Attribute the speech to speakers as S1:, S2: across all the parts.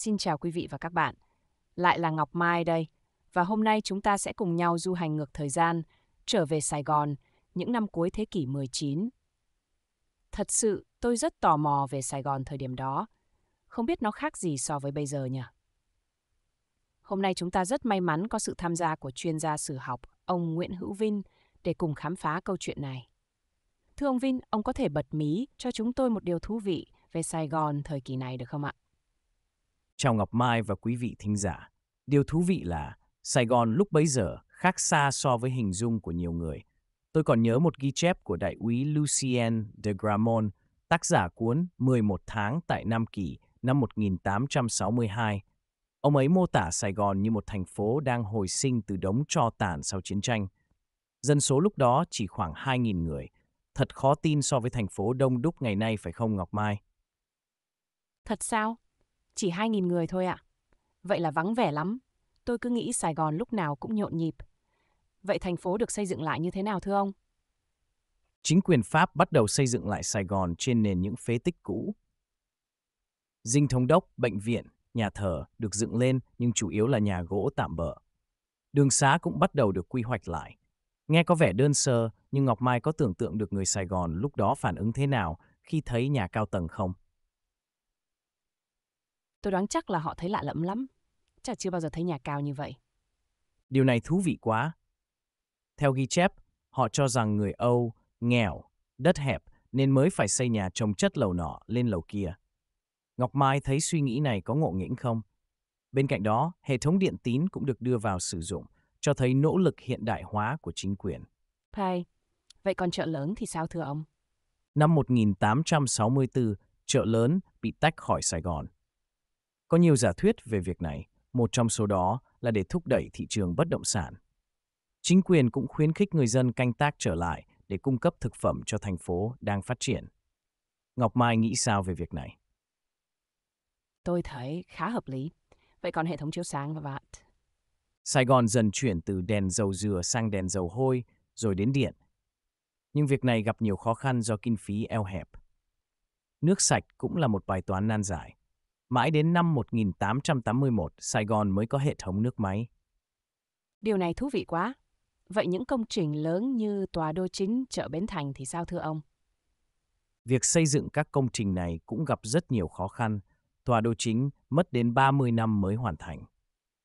S1: Xin chào quý vị và các bạn. Lại là Ngọc Mai đây, và hôm nay chúng ta sẽ cùng nhau du hành ngược thời gian, trở về Sài Gòn, những năm cuối thế kỷ 19. Thật sự, tôi rất tò mò về Sài Gòn thời điểm đó. Không biết nó khác gì so với bây giờ nhỉ? Hôm nay chúng ta rất may mắn có sự tham gia của chuyên gia sử học, ông Nguyễn Hữu Vinh, để cùng khám phá câu chuyện này. Thưa ông Vinh, ông có thể bật mí cho chúng tôi một điều thú vị về Sài Gòn thời kỳ này được không ạ?
S2: Chào Ngọc Mai và quý vị thính giả. Điều thú vị là Sài Gòn lúc bấy giờ khác xa so với hình dung của nhiều người. Tôi còn nhớ một ghi chép của đại úy Lucien de Gramont, tác giả cuốn 11 tháng tại Nam Kỳ năm 1862. Ông ấy mô tả Sài Gòn như một thành phố đang hồi sinh từ đống tro tàn sau chiến tranh. Dân số lúc đó chỉ khoảng 2.000 người. Thật khó tin so với thành phố đông đúc ngày nay phải không Ngọc Mai?
S1: Thật sao? Chỉ 2.000 người thôi ạ. Vậy là vắng vẻ lắm. Tôi cứ nghĩ Sài Gòn lúc nào cũng nhộn nhịp. Vậy thành phố được xây dựng lại như thế nào thưa ông?
S2: Chính quyền Pháp bắt đầu xây dựng lại Sài Gòn trên nền những phế tích cũ. Dinh thống đốc, bệnh viện, nhà thờ được dựng lên nhưng chủ yếu là nhà gỗ tạm bỡ. Đường xá cũng bắt đầu được quy hoạch lại. Nghe có vẻ đơn sơ, nhưng Ngọc Mai có tưởng tượng được người Sài Gòn lúc đó phản ứng thế nào khi thấy nhà cao tầng không?
S1: Tôi đoán chắc là họ thấy lạ lẫm lắm. Chắc chưa bao giờ thấy nhà cao như vậy.
S2: Điều này thú vị quá. Theo ghi chép, họ cho rằng người Âu nghèo, đất hẹp nên mới phải xây nhà trồng chất lầu nọ lên lầu kia. Ngọc Mai thấy suy nghĩ này có ngộ nghĩnh không? Bên cạnh đó, hệ thống điện tín cũng được đưa vào sử dụng, cho thấy nỗ lực hiện đại hóa của chính quyền.
S1: Phải. Vậy còn chợ lớn thì sao thưa ông?
S2: Năm 1864, chợ lớn bị tách khỏi Sài Gòn. Có nhiều giả thuyết về việc này, một trong số đó là để thúc đẩy thị trường bất động sản. Chính quyền cũng khuyến khích người dân canh tác trở lại để cung cấp thực phẩm cho thành phố đang phát triển. Ngọc Mai nghĩ sao về việc này?
S1: Tôi thấy khá hợp lý. Vậy còn hệ thống chiếu sáng và vạt?
S2: Sài Gòn dần chuyển từ đèn dầu dừa sang đèn dầu hôi, rồi đến điện. Nhưng việc này gặp nhiều khó khăn do kinh phí eo hẹp. Nước sạch cũng là một bài toán nan giải. Mãi đến năm 1881, Sài Gòn mới có hệ thống nước máy.
S1: Điều này thú vị quá. Vậy những công trình lớn như tòa đô chính, chợ Bến Thành thì sao thưa ông?
S2: Việc xây dựng các công trình này cũng gặp rất nhiều khó khăn. Tòa đô chính mất đến 30 năm mới hoàn thành.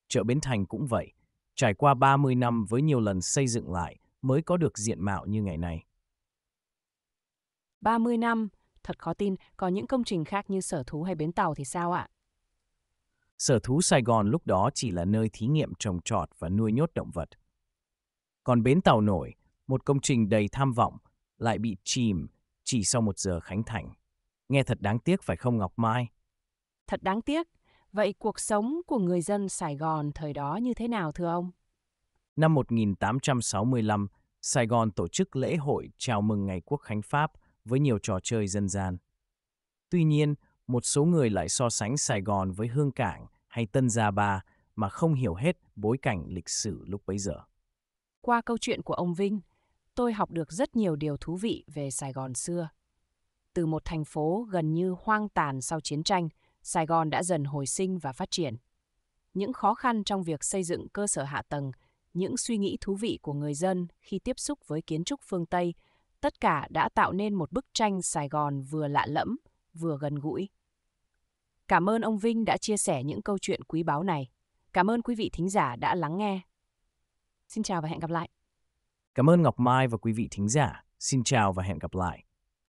S2: Chợ Bến Thành cũng vậy, trải qua 30 năm với nhiều lần xây dựng lại mới có được diện mạo như ngày nay. 30
S1: năm, Thật khó tin, có những công trình khác như sở thú hay bến tàu thì sao ạ?
S2: Sở thú Sài Gòn lúc đó chỉ là nơi thí nghiệm trồng trọt và nuôi nhốt động vật. Còn bến tàu nổi, một công trình đầy tham vọng, lại bị chìm chỉ sau một giờ khánh thành. Nghe thật đáng tiếc phải không Ngọc Mai? Thật đáng tiếc.
S1: Vậy cuộc sống của người dân Sài Gòn thời đó như thế nào thưa ông?
S2: Năm 1865, Sài Gòn tổ chức lễ hội chào mừng Ngày Quốc Khánh Pháp – với nhiều trò chơi dân gian. Tuy nhiên, một số người lại so sánh Sài Gòn với Hương Cảng hay Tân Gia Ba mà không hiểu hết bối cảnh lịch sử lúc bấy giờ.
S1: Qua câu chuyện của ông Vinh, tôi học được rất nhiều điều thú vị về Sài Gòn xưa. Từ một thành phố gần như hoang tàn sau chiến tranh, Sài Gòn đã dần hồi sinh và phát triển. Những khó khăn trong việc xây dựng cơ sở hạ tầng, những suy nghĩ thú vị của người dân khi tiếp xúc với kiến trúc phương Tây tất cả đã tạo nên một bức tranh Sài Gòn vừa lạ lẫm, vừa gần gũi. Cảm ơn ông Vinh đã chia sẻ những câu chuyện quý báu này. Cảm ơn quý vị thính giả đã lắng nghe. Xin chào và hẹn gặp lại.
S2: Cảm ơn Ngọc Mai và quý vị thính giả. Xin chào và hẹn gặp lại.